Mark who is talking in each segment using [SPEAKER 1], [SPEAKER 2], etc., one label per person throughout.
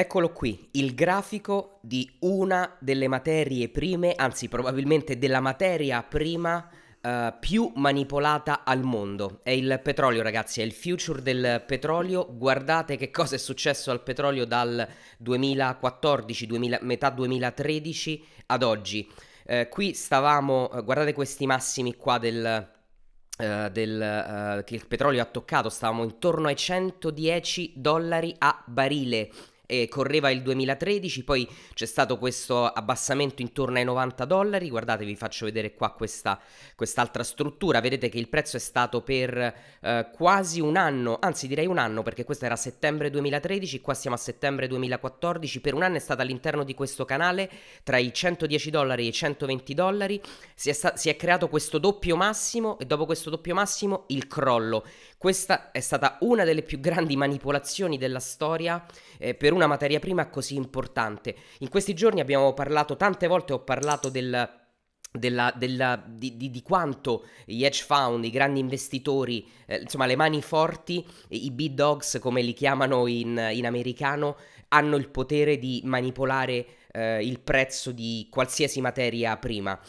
[SPEAKER 1] Eccolo qui, il grafico di una delle materie prime, anzi probabilmente della materia prima eh, più manipolata al mondo. È il petrolio ragazzi, è il future del petrolio. Guardate che cosa è successo al petrolio dal 2014, 2000, metà 2013 ad oggi. Eh, qui stavamo, eh, guardate questi massimi qua del, Uh, del, uh, che il petrolio ha toccato, stavamo intorno ai 110 dollari a barile eh, correva il 2013, poi c'è stato questo abbassamento intorno ai 90 dollari, guardate vi faccio vedere qua questa, quest'altra struttura, vedete che il prezzo è stato per eh, quasi un anno, anzi direi un anno perché questo era settembre 2013, qua siamo a settembre 2014, per un anno è stato all'interno di questo canale tra i 110 dollari e i 120 dollari, si è, sta- si è creato questo doppio massimo e dopo questo doppio massimo il crollo. Questa è stata una delle più grandi manipolazioni della storia eh, per un una materia prima così importante. In questi giorni abbiamo parlato, tante volte ho parlato del della, della, di, di, di, quanto gli hedge fund, i grandi investitori, eh, insomma le mani forti, i big dogs come li chiamano in, in americano, hanno il potere di manipolare eh, il prezzo di qualsiasi materia prima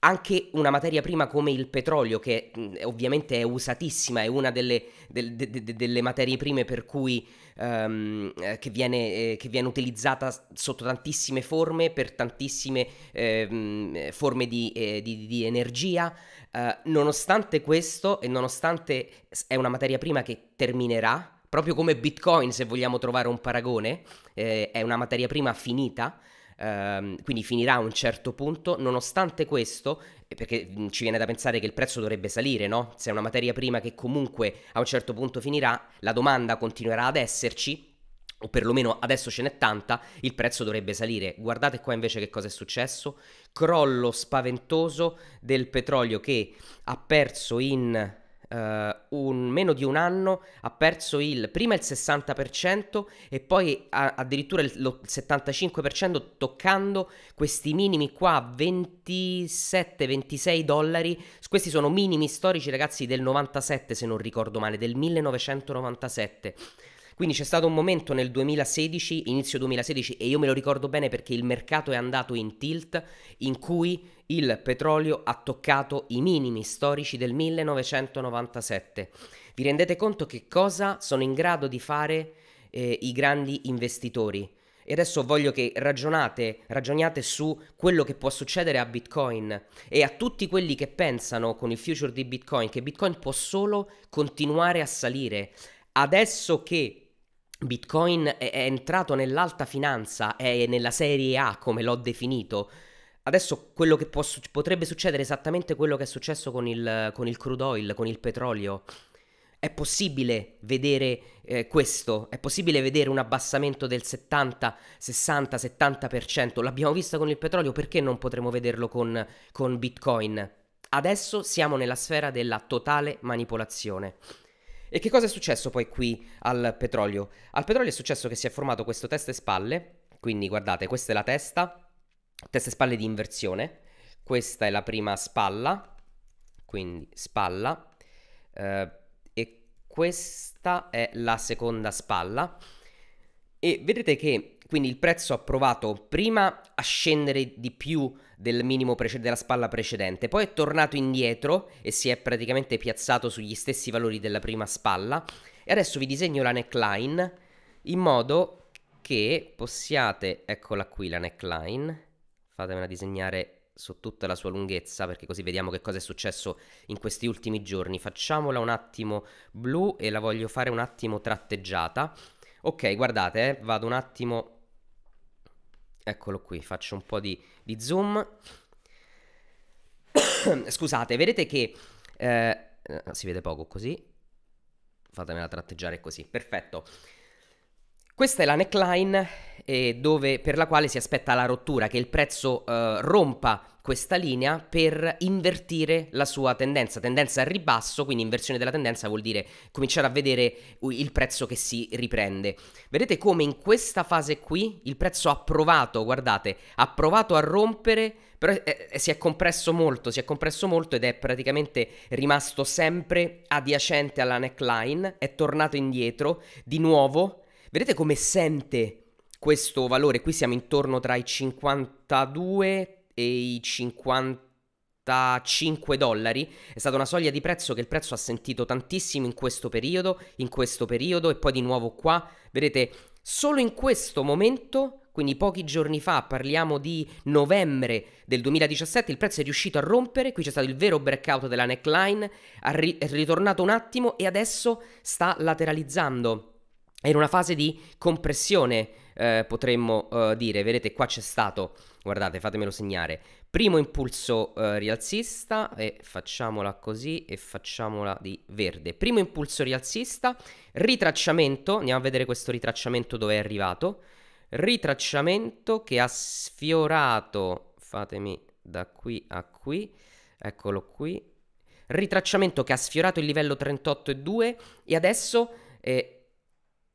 [SPEAKER 1] anche una materia prima come il petrolio, che mm, ovviamente è usatissima, è una delle, del, de, de, delle materie prime per cui um, che, viene, eh, che, viene, utilizzata sotto tantissime forme, per tantissime eh, forme di, eh, di, di energia. Eh, nonostante questo, e nonostante è una materia prima che terminerà, proprio come Bitcoin, se vogliamo trovare un paragone, è una materia prima finita ehm, quindi finirà a un certo punto, nonostante questo, perché ci viene da pensare che il prezzo dovrebbe salire, no? Se è una materia prima che comunque a un certo punto finirà, la domanda continuerà ad esserci, o perlomeno adesso ce n'è tanta, il prezzo dovrebbe salire. Guardate qua invece che cosa è successo, crollo spaventoso del petrolio che ha perso in uh, un, meno di un anno ha perso il, prima il 60% e poi a, addirittura il, lo, il 75% toccando questi minimi qua 27-26 dollari. Questi sono minimi storici ragazzi del 97 se non ricordo male, del 1997. Quindi c'è stato un momento nel 2016, inizio 2016, e io me lo ricordo bene perché il mercato è andato in tilt, in cui il petrolio ha toccato i minimi storici del 1997. Vi rendete conto che cosa sono in grado di fare eh, i grandi investitori? E adesso voglio che ragionate, ragioniate su quello che può succedere a Bitcoin e a tutti quelli che pensano con il future di Bitcoin che Bitcoin può solo continuare a salire. Adesso che Bitcoin è, è entrato nell'alta finanza, è nella serie A come l'ho definito. Adesso quello che può, potrebbe succedere è esattamente quello che è successo con il, con il crude oil, con il petrolio. È possibile vedere eh, questo, è possibile vedere un abbassamento del 70, 60, 70%. L'abbiamo visto con il petrolio, perché non potremo vederlo con, con Bitcoin? Adesso siamo nella sfera della totale manipolazione. E che cosa è successo poi qui al petrolio? Al petrolio è successo che si è formato questo testa e spalle, quindi guardate, questa è la testa, testa e spalle di inversione, questa è la prima spalla, quindi spalla, eh, e questa è la seconda spalla. E vedete che quindi il prezzo ha provato prima a scendere di più del minimo prece- della spalla precedente, poi è tornato indietro e si è praticamente piazzato sugli stessi valori della prima spalla. E adesso vi disegno la neckline in modo che possiate, eccola qui la neckline, fatemela disegnare su tutta la sua lunghezza perché così vediamo che cosa è successo in questi ultimi giorni. Facciamola un attimo blu e la voglio fare un attimo tratteggiata. Ok, guardate, eh, vado un attimo eccolo qui, faccio un po' di, di zoom. Scusate, vedete che eh, eh, si vede poco così. Fatemela tratteggiare così, perfetto. Questa è la neckline eh, dove, per la quale si aspetta la rottura, che il prezzo eh, rompa questa linea per invertire la sua tendenza, tendenza al ribasso, quindi inversione della tendenza vuol dire cominciare a vedere il prezzo che si riprende. Vedete come in questa fase qui il prezzo ha provato, guardate, ha provato a rompere, però eh, eh, si è compresso molto, si è compresso molto ed è praticamente rimasto sempre adiacente alla neckline, è tornato indietro di nuovo. Vedete come sente questo valore? Qui siamo intorno tra i 52 e i 55 dollari è stata una soglia di prezzo che il prezzo ha sentito tantissimo in questo periodo, in questo periodo e poi di nuovo qua. Vedete, solo in questo momento quindi pochi giorni fa, parliamo di novembre del 2017, il prezzo è riuscito a rompere, qui c'è stato il vero breakout della neckline, ri- è ritornato un attimo e adesso sta lateralizzando. È in una fase di compressione eh, potremmo eh, dire, vedete qua c'è stato, guardate fatemelo segnare, primo impulso eh, rialzista e facciamola così e facciamola di verde, primo impulso rialzista, ritracciamento, andiamo a vedere questo ritracciamento dove è arrivato, ritracciamento che ha sfiorato, fatemi da qui a qui, eccolo qui, ritracciamento che ha sfiorato il livello 38,2 e adesso eh,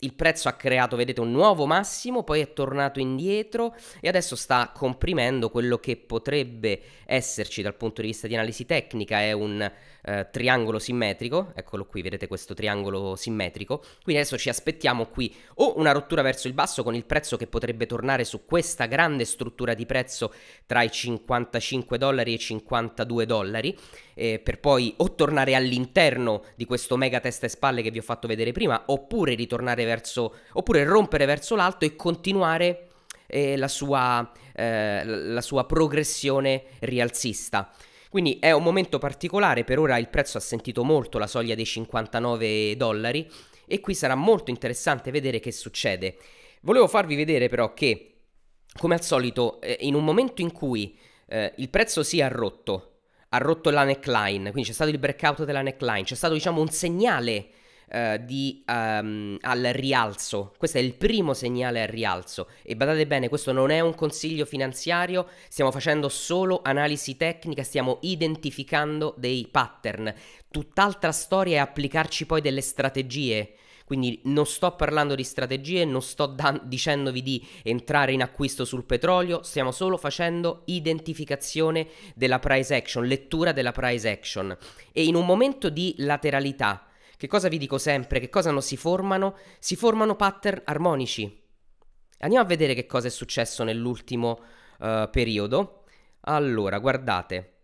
[SPEAKER 1] il prezzo ha creato, vedete, un nuovo massimo, poi è tornato indietro e adesso sta comprimendo quello che potrebbe esserci dal punto di vista di analisi tecnica, è un eh, triangolo simmetrico, eccolo qui, vedete questo triangolo simmetrico, quindi adesso ci aspettiamo qui o una rottura verso il basso con il prezzo che potrebbe tornare su questa grande struttura di prezzo tra i 55 dollari e i 52 dollari eh, per poi o tornare all'interno di questo mega testa e spalle che vi ho fatto vedere prima, oppure ritornare verso, oppure rompere verso l'alto e continuare eh, la, sua, eh, la sua progressione rialzista. Quindi è un momento particolare, per ora il prezzo ha sentito molto la soglia dei 59 dollari e qui sarà molto interessante vedere che succede. Volevo farvi vedere però che, come al solito, eh, in un momento in cui eh, il prezzo si è rotto, ha rotto la neckline, quindi c'è stato il breakout della neckline, c'è stato diciamo un segnale uh, di, um, al rialzo, questo è il primo segnale al rialzo e badate bene questo non è un consiglio finanziario, stiamo facendo solo analisi tecnica, stiamo identificando dei pattern, tutt'altra storia è applicarci poi delle strategie quindi non sto parlando di strategie, non sto dan- dicendovi di entrare in acquisto sul petrolio, stiamo solo facendo identificazione della price action, lettura della price action. E in un momento di lateralità, che cosa vi dico sempre? Che cosa non si formano? Si formano pattern armonici. Andiamo a vedere che cosa è successo nell'ultimo uh, periodo. Allora, guardate,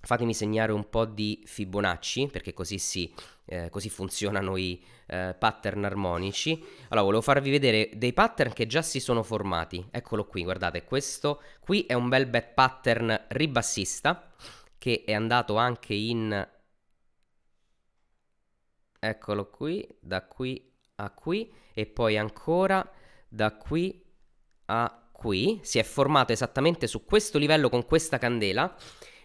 [SPEAKER 1] fatemi segnare un po' di Fibonacci, perché così si eh, così funzionano i eh, pattern armonici. Allora, volevo farvi vedere dei pattern che già si sono formati. Eccolo qui, guardate, questo qui è un bel back pattern ribassista che è andato anche in... Eccolo qui, da qui a qui e poi ancora da qui a qui. Si è formato esattamente su questo livello con questa candela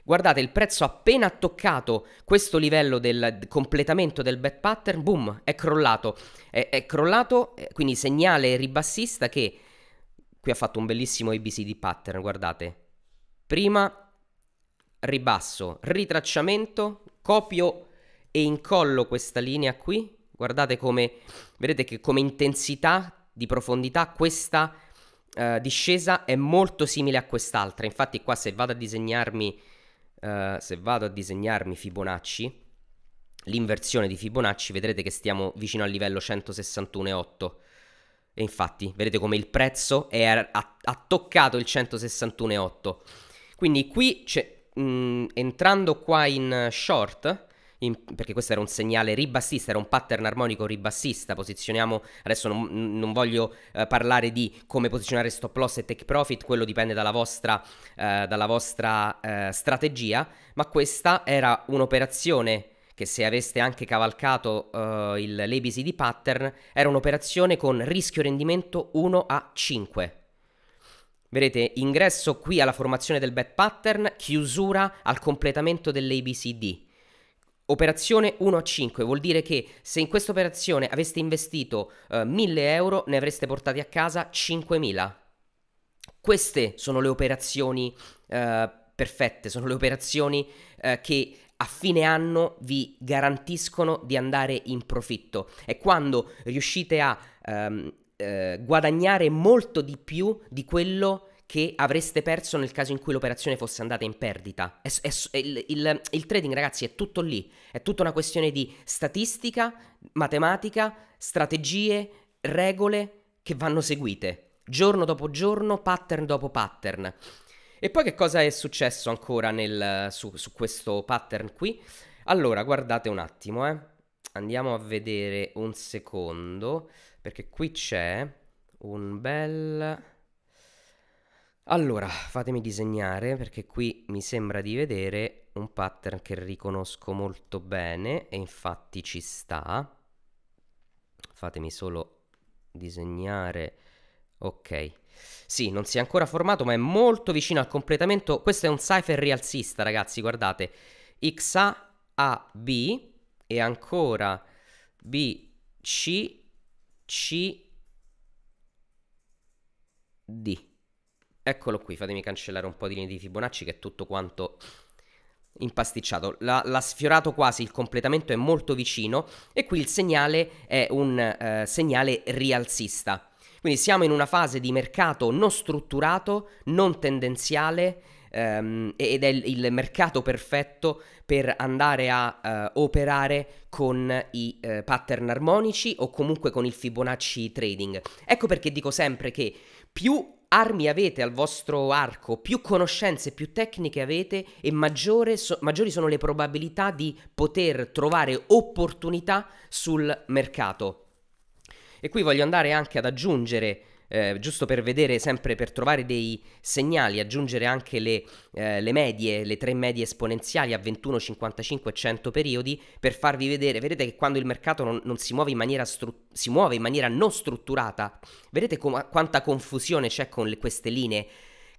[SPEAKER 1] Guardate, il prezzo appena ha toccato questo livello del completamento del bet pattern, boom, è crollato. È, è crollato, eh, quindi segnale ribassista che... Qui ha fatto un bellissimo ABC di pattern, guardate. Prima ribasso, ritracciamento, copio e incollo questa linea qui. Guardate come, vedete che come intensità di profondità questa eh, discesa è molto simile a quest'altra. Infatti qua se vado a disegnarmi eh, se vado a disegnarmi Fibonacci, l'inversione di Fibonacci, vedrete che stiamo vicino al livello 161,8. E infatti, vedete come il prezzo è, ha, ha, toccato il 161,8. Quindi qui, mh, mm, entrando qua in short, in, perché questo era un segnale ribassista, era un pattern armonico ribassista, posizioniamo, adesso non, non voglio eh, parlare di come posizionare stop loss e take profit, quello dipende dalla vostra, eh, dalla vostra eh, strategia, ma questa era un'operazione che se aveste anche cavalcato uh, il, l'ABCD pattern era un'operazione con rischio rendimento 1 a 5. Vedete, ingresso qui alla formazione del bet pattern, chiusura al completamento dell'ABCD. Operazione 1 a 5 vuol dire che se in questa operazione aveste investito eh, 1000 euro ne avreste portati a casa 5000. Queste sono le operazioni eh, perfette, sono le operazioni eh, che a fine anno vi garantiscono di andare in profitto. È quando riuscite a ehm, eh, guadagnare molto di più di quello che che avreste perso nel caso in cui l'operazione fosse andata in perdita. È, è, il, il, il trading, ragazzi, è tutto lì. È tutta una questione di statistica, matematica, strategie, regole che vanno seguite giorno dopo giorno, pattern dopo pattern. E poi che cosa è successo ancora nel, su, su, questo pattern qui? Allora, guardate un attimo, eh. Andiamo a vedere un secondo, perché qui c'è un bel... Allora, fatemi disegnare perché qui mi sembra di vedere un pattern che riconosco molto bene e infatti ci sta. Fatemi solo disegnare... Ok. Sì, non si è ancora formato ma è molto vicino al completamento. Questo è un cipher rialzista, ragazzi, guardate. XA, A, B e ancora B, C, C, D. Eccolo qui, fatemi cancellare un po' di linee di Fibonacci che è tutto quanto impasticciato. L'ha, l'ha, sfiorato quasi, il completamento è molto vicino e qui il segnale è un eh, segnale rialzista. Quindi siamo in una fase di mercato non strutturato, non tendenziale ehm, ed è il, il, mercato perfetto per andare a eh, operare con i eh, pattern armonici o comunque con il Fibonacci trading. Ecco perché dico sempre che più armi avete al vostro arco, più conoscenze, più tecniche avete e so- maggiori sono le probabilità di poter trovare opportunità sul mercato. E qui voglio andare anche ad aggiungere eh, giusto per vedere sempre per trovare dei segnali, aggiungere anche le, eh, le medie, le tre medie esponenziali a 21, 55 e 100 periodi per farvi vedere, vedete che quando il mercato non, non si, muove in maniera stru- si muove in maniera non strutturata, vedete com- quanta confusione c'è con le, queste linee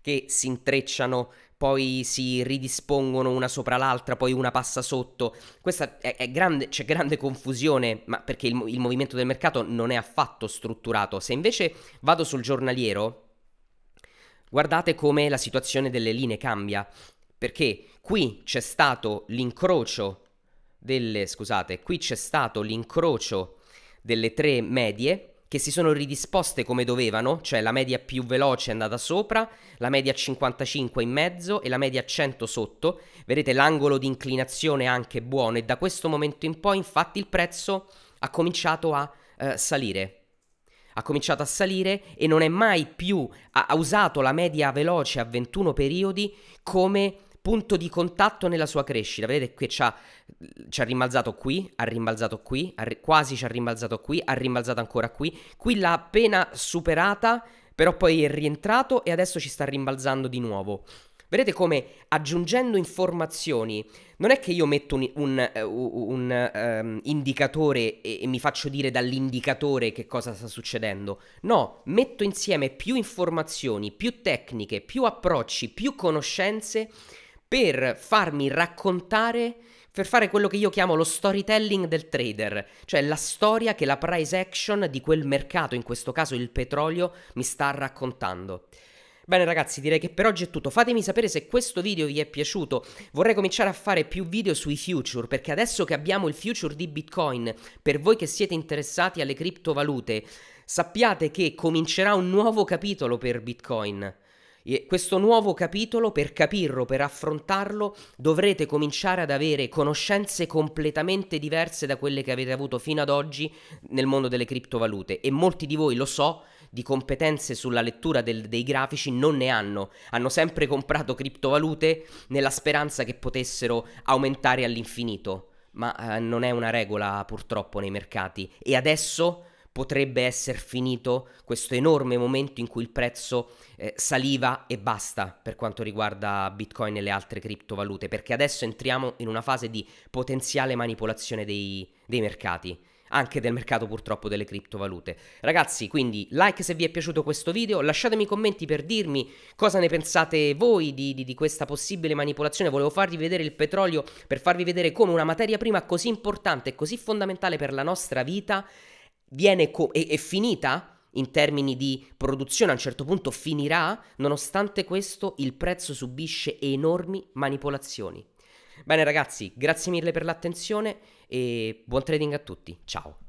[SPEAKER 1] che si intrecciano poi si ridispongono una sopra l'altra, poi una passa sotto. Questa è, è grande, c'è grande confusione, ma perché il, il movimento del mercato non è affatto strutturato. Se invece vado sul giornaliero, guardate come la situazione delle linee cambia, perché qui c'è stato l'incrocio delle, scusate, qui c'è stato l'incrocio delle tre medie che si sono ridisposte come dovevano, cioè la media più veloce è andata sopra, la media 55 in mezzo e la media 100 sotto, vedete l'angolo di inclinazione è anche buono e da questo momento in poi infatti il prezzo ha cominciato a eh, salire. Ha cominciato a salire e non è mai più, ha, ha usato la media veloce a 21 periodi come punto di contatto nella sua crescita. Vedete qui ci ha, rimbalzato qui, ha rimbalzato qui, ha quasi ci ha rimbalzato qui, ha rimbalzato ancora qui. Qui l'ha appena superata, però poi è rientrato e adesso ci sta rimbalzando di nuovo. Vedete come aggiungendo informazioni, non è che io metto un, un, eh, un, un um, ehm, indicatore e, e mi faccio dire dall'indicatore che cosa sta succedendo, no, metto insieme più informazioni, più tecniche, più approcci, più conoscenze per farmi raccontare, per fare quello che io chiamo lo storytelling del trader, cioè la storia che la price action di quel mercato, in questo caso il petrolio, mi sta raccontando. Bene ragazzi, direi che per oggi è tutto. Fatemi sapere se questo video vi è piaciuto. Vorrei cominciare a fare più video sui future, perché adesso che abbiamo il future di Bitcoin, per voi che siete interessati alle criptovalute, sappiate che comincerà un nuovo capitolo per Bitcoin questo nuovo capitolo, per capirlo, per affrontarlo, dovrete cominciare ad avere conoscenze completamente diverse da quelle che avete avuto fino ad oggi nel mondo delle criptovalute e molti di voi lo so di competenze sulla lettura del, dei grafici non ne hanno, hanno sempre comprato criptovalute nella speranza che potessero aumentare all'infinito, ma eh, non è una regola purtroppo nei mercati e adesso potrebbe essere finito questo enorme momento in cui il prezzo eh, saliva e basta per quanto riguarda Bitcoin e le altre criptovalute, perché adesso entriamo in una fase di potenziale manipolazione dei, dei mercati anche del mercato purtroppo delle criptovalute. Ragazzi, quindi like se vi è piaciuto questo video, lasciatemi i commenti per dirmi cosa ne pensate voi di, di, di, questa possibile manipolazione. Volevo farvi vedere il petrolio per farvi vedere come una materia prima così importante e così fondamentale per la nostra vita viene co- è, è finita in termini di produzione a un certo punto finirà, nonostante questo il prezzo subisce enormi manipolazioni. Bene ragazzi, grazie mille per l'attenzione e buon trading a tutti. Ciao.